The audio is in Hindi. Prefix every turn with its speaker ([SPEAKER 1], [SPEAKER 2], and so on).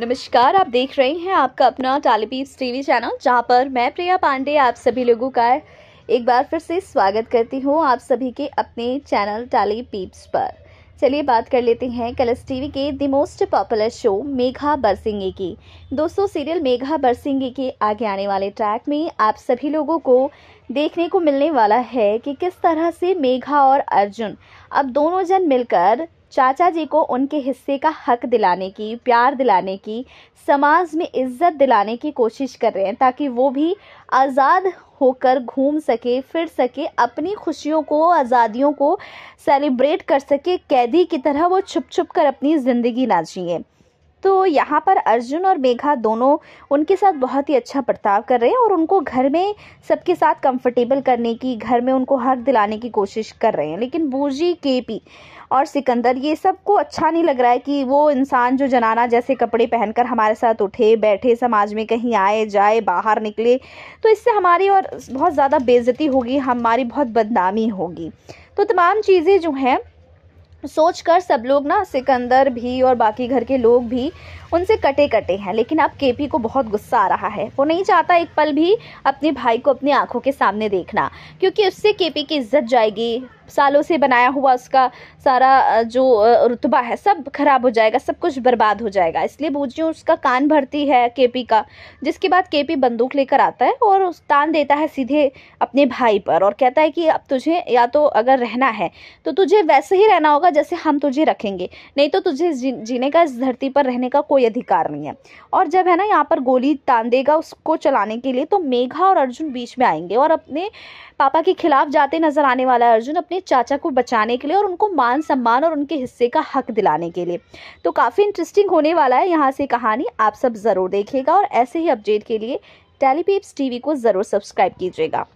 [SPEAKER 1] नमस्कार आप देख रहे हैं आपका अपना टालीपीप्स टीवी चैनल जहां पर मैं प्रिया पांडे आप सभी लोगों का एक बार फिर से स्वागत करती हूं आप सभी के अपने चैनल टालीपीप्स पर चलिए बात कर लेते हैं कलर्स टीवी के the most popular show Megha Barsenge की दोस्तों सीरियल मेघा बरसिंगे के आगे आने वाले ट्रैक में आप सभी लोगों को देखने को मिलने वाला है कि किस तरह से मेघा और अर्जुन अब दोनों जन मिलकर चाचा जी को उनके हिस्से का हक दिलाने की प्यार दिलाने की समाज में इज्जत दिलाने की कोशिश कर रहे हैं ताकि वो भी आज़ाद होकर घूम सके फिर सके अपनी खुशियों को आज़ादियों को सेलिब्रेट कर सके कैदी की तरह वो छुप छुप कर अपनी ज़िंदगी ना जिए तो यहाँ पर अर्जुन और मेघा दोनों उनके साथ बहुत ही अच्छा बर्ताव कर रहे हैं और उनको घर में सबके साथ कंफर्टेबल करने की घर में उनको हक दिलाने की कोशिश कर रहे हैं लेकिन बूजी केपी और सिकंदर ये सबको अच्छा नहीं लग रहा है कि वो इंसान जो जनाना जैसे कपड़े पहनकर हमारे साथ उठे बैठे समाज में कहीं आए जाए बाहर निकले तो इससे हमारी और बहुत ज़्यादा बेजती होगी हमारी बहुत बदनामी होगी तो तमाम चीज़ें जो हैं सोच कर सब लोग ना सिकंदर भी और बाकी घर के लोग भी उनसे कटे कटे हैं लेकिन अब केपी को बहुत गुस्सा आ रहा है वो नहीं चाहता एक पल भी अपने भाई को अपनी आंखों के सामने देखना क्योंकि उससे केपी की इज्जत जाएगी सालों से बनाया हुआ उसका सारा जो रुतबा है सब खराब हो जाएगा सब कुछ बर्बाद हो जाएगा इसलिए बूझियों उसका कान भरती है केपी का जिसके बाद केपी बंदूक लेकर आता है और उस तान देता है सीधे अपने भाई पर और कहता है कि अब तुझे या तो अगर रहना है तो तुझे वैसे ही रहना होगा वजह जैसे हम तुझे रखेंगे नहीं तो तुझे जीने का इस धरती पर रहने का कोई अधिकार नहीं है और जब है ना यहाँ पर गोली तान देगा उसको चलाने के लिए तो मेघा और अर्जुन बीच में आएंगे और अपने पापा के खिलाफ जाते नजर आने वाला है अर्जुन अपने चाचा को बचाने के लिए और उनको मान सम्मान और उनके हिस्से का हक दिलाने के लिए तो काफ़ी इंटरेस्टिंग होने वाला है यहाँ से कहानी आप सब ज़रूर देखिएगा और ऐसे ही अपडेट के लिए टेलीपीप्स टीवी को ज़रूर सब्सक्राइब कीजिएगा